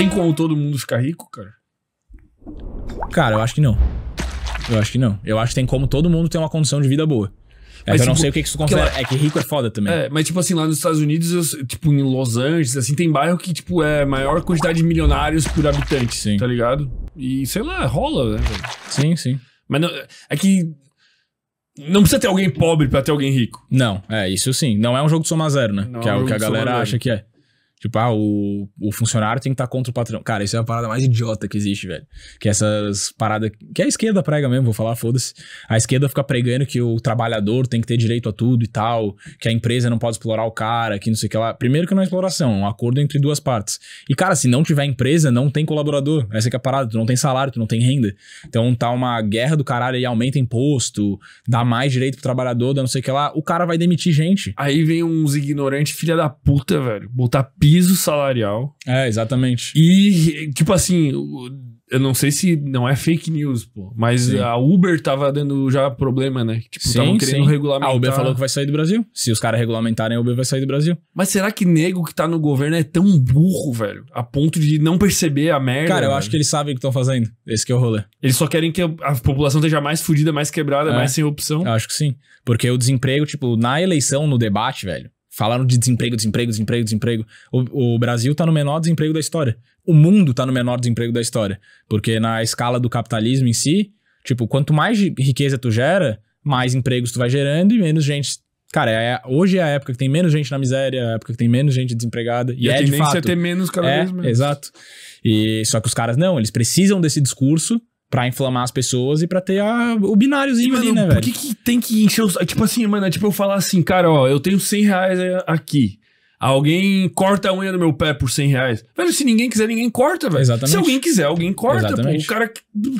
Tem como todo mundo ficar rico, cara? Cara, eu acho que não. Eu acho que não. Eu acho que tem como todo mundo ter uma condição de vida boa. É mas, eu não tipo, sei o que, que isso considera. Lá, é que rico é foda também. É, mas tipo assim, lá nos Estados Unidos, eu, tipo em Los Angeles, assim, tem bairro que, tipo, é maior quantidade de milionários por habitante, sim. tá ligado? E sei lá, rola, né? Sim, sim. Mas não, é que não precisa ter alguém pobre para ter alguém rico. Não, é isso sim. Não é um jogo de soma zero, né? Não que é, é um o que a galera acha que é. Tipo, ah, o, o funcionário tem que estar tá contra o patrão. Cara, isso é a parada mais idiota que existe, velho. Que essas paradas. Que a esquerda prega mesmo, vou falar, foda-se. A esquerda fica pregando que o trabalhador tem que ter direito a tudo e tal, que a empresa não pode explorar o cara, que não sei o que lá. Primeiro que não é exploração, é um acordo entre duas partes. E, cara, se não tiver empresa, não tem colaborador. Essa que é a parada, tu não tem salário, tu não tem renda. Então tá uma guerra do caralho aí, aumenta imposto, dá mais direito pro trabalhador, dá não sei o que lá. O cara vai demitir gente. Aí vem uns ignorantes, filha da puta, velho. Botar pi piso salarial. É, exatamente. E, tipo assim, eu não sei se não é fake news, pô, mas sim. a Uber tava dando já problema, né? Tipo, estavam querendo sim. regulamentar. A Uber falou que vai sair do Brasil. Se os caras regulamentarem, a Uber vai sair do Brasil. Mas será que nego que tá no governo é tão burro, velho? A ponto de não perceber a merda. Cara, eu velho? acho que eles sabem o que estão fazendo. Esse que é o rolê. Eles só querem que a, a população esteja mais fodida, mais quebrada, é. mais sem opção. Eu acho que sim. Porque o desemprego, tipo, na eleição, no debate, velho Falaram de desemprego, desemprego, desemprego, desemprego. O, o Brasil está no menor desemprego da história. O mundo está no menor desemprego da história. Porque na escala do capitalismo em si, tipo, quanto mais riqueza tu gera, mais empregos tu vai gerando e menos gente. Cara, é, hoje é a época que tem menos gente na miséria, é a época que tem menos gente desempregada. E, e é a tendência de é fato. é ter menos cada é, vez mais. Exato. E, só que os caras não, eles precisam desse discurso Pra inflamar as pessoas e pra ter a, o bináriozinho mano, ali, né, por velho? Por que, que tem que encher os. Tipo assim, mano, é tipo eu falar assim, cara, ó, eu tenho 100 reais é, aqui. Alguém corta a unha do meu pé por 100 reais. Velho, se ninguém quiser, ninguém corta, velho. Exatamente. Se alguém quiser, alguém corta, Exatamente. pô. O cara.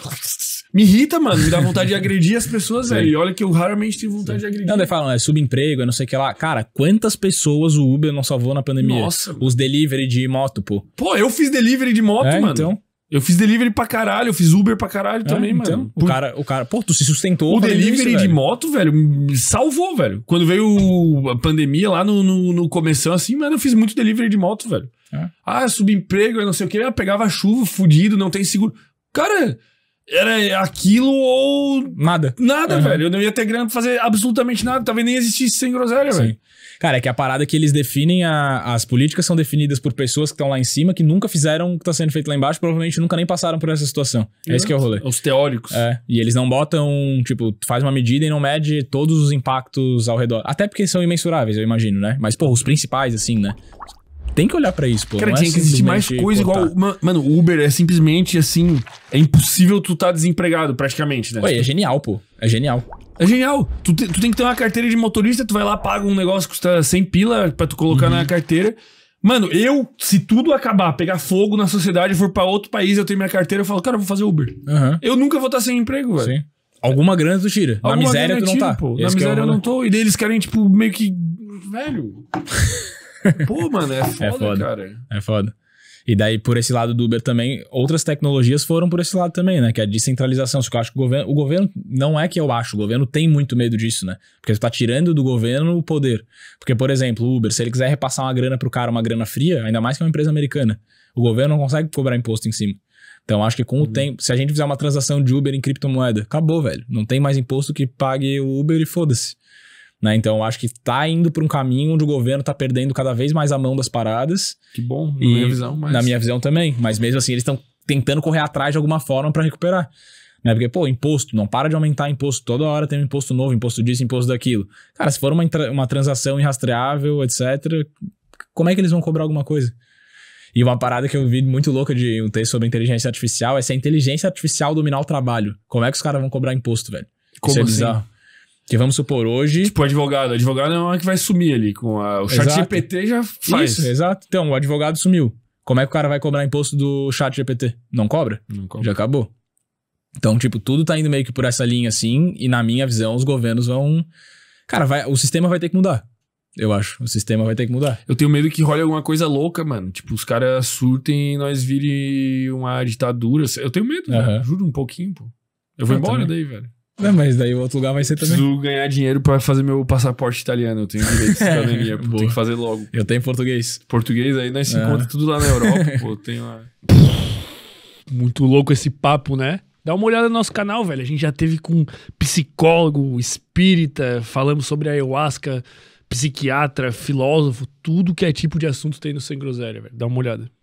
Me irrita, mano. Me dá vontade de agredir as pessoas, velho. E olha que eu raramente tenho vontade Sim. de agredir. Não, daí falam, é subemprego, é não sei o que lá. Cara, quantas pessoas o Uber não salvou na pandemia? Nossa. Os delivery de moto, pô. Pô, eu fiz delivery de moto, é, mano. Então. Eu fiz delivery pra caralho, eu fiz Uber pra caralho é, também, então, mano. O por... cara, o cara, pô, tu se sustentou. O delivery isso, de moto, velho, salvou, velho. Quando veio a pandemia lá no, no, no começo, assim, mano, eu fiz muito delivery de moto, velho. É. Ah, subemprego, não sei o que, ah, pegava chuva, fudido, não tem seguro. Cara, era aquilo ou. Nada. Nada, uhum. velho. Eu não ia ter grana pra fazer absolutamente nada. Talvez nem existisse sem groselha, Sim. velho. Cara, é que a parada que eles definem, a, as políticas são definidas por pessoas que estão lá em cima, que nunca fizeram o que tá sendo feito lá embaixo, provavelmente nunca nem passaram por essa situação. É isso que é o rolê. Os teóricos. É. E eles não botam, tipo, faz uma medida e não mede todos os impactos ao redor. Até porque são imensuráveis, eu imagino, né? Mas, pô, os principais, assim, né? tem que olhar para isso, pô. Cara, é tinha é que existir mais coisa cortar. igual. Mano, Uber é simplesmente assim. É impossível tu tá desempregado, praticamente, né? Ué, é genial, pô. É genial. É genial. Tu, te, tu tem que ter uma carteira de motorista, tu vai lá, paga um negócio que custa 100 pila pra tu colocar uhum. na carteira. Mano, eu, se tudo acabar, pegar fogo na sociedade, for para outro país, eu tenho minha carteira, eu falo, cara, eu vou fazer Uber. Uhum. Eu nunca vou estar sem emprego, velho. Sim. Alguma grana tu tira. Alguma na miséria tu não tá. Pô. Na é miséria eu, eu não tô. E daí eles querem, tipo, meio que. Velho. Pô, mano, é, é foda, é foda, cara. É foda. E daí, por esse lado do Uber também, outras tecnologias foram por esse lado também, né? Que é a descentralização. Só que eu acho que o governo, o governo. Não é que eu acho, o governo tem muito medo disso, né? Porque você tá tirando do governo o poder. Porque, por exemplo, o Uber, se ele quiser repassar uma grana pro cara, uma grana fria, ainda mais que é uma empresa americana, o governo não consegue cobrar imposto em cima. Então, acho que com o uhum. tempo, se a gente fizer uma transação de Uber em criptomoeda, acabou, velho. Não tem mais imposto que pague o Uber e foda-se. Né? Então, acho que está indo para um caminho onde o governo está perdendo cada vez mais a mão das paradas. Que bom, na e, minha visão. Mas... Na minha visão também. Mas mesmo assim, eles estão tentando correr atrás de alguma forma para recuperar. Né? Porque, pô, imposto, não para de aumentar imposto. Toda hora tem um imposto novo, imposto disso, imposto daquilo. Cara, se for uma, uma transação irrastreável, etc., como é que eles vão cobrar alguma coisa? E uma parada que eu vi muito louca de um texto sobre inteligência artificial é se a inteligência artificial dominar o trabalho. Como é que os caras vão cobrar imposto, velho? Como Isso é assim? bizarro. Que vamos supor hoje. Tipo, advogado. Advogado é uma que vai sumir ali. Com a... O chat exato. GPT já faz. Isso, exato. Então, o advogado sumiu. Como é que o cara vai cobrar imposto do chat GPT? Não cobra? Não cobra. Já acabou. Então, tipo, tudo tá indo meio que por essa linha assim. E na minha visão, os governos vão. Cara, vai... o sistema vai ter que mudar. Eu acho. O sistema vai ter que mudar. Eu tenho medo que role alguma coisa louca, mano. Tipo, os caras surtem e nós vire uma ditadura. Eu tenho medo, uhum. Né? Juro um pouquinho, pô. Eu vou ah, eu embora também. daí, velho. Não, né, mas daí o outro lugar vai ser também. Preciso ganhar dinheiro pra fazer meu passaporte italiano. Eu tenho direito de cidadania, Tem que fazer logo. Eu tenho português. Português aí nós se Ah. encontra tudo lá na Europa, pô. Tem lá. Muito louco esse papo, né? Dá uma olhada no nosso canal, velho. A gente já teve com psicólogo, espírita, falamos sobre ayahuasca, psiquiatra, filósofo, tudo que é tipo de assunto tem no Sem Groselha, velho. Dá uma olhada.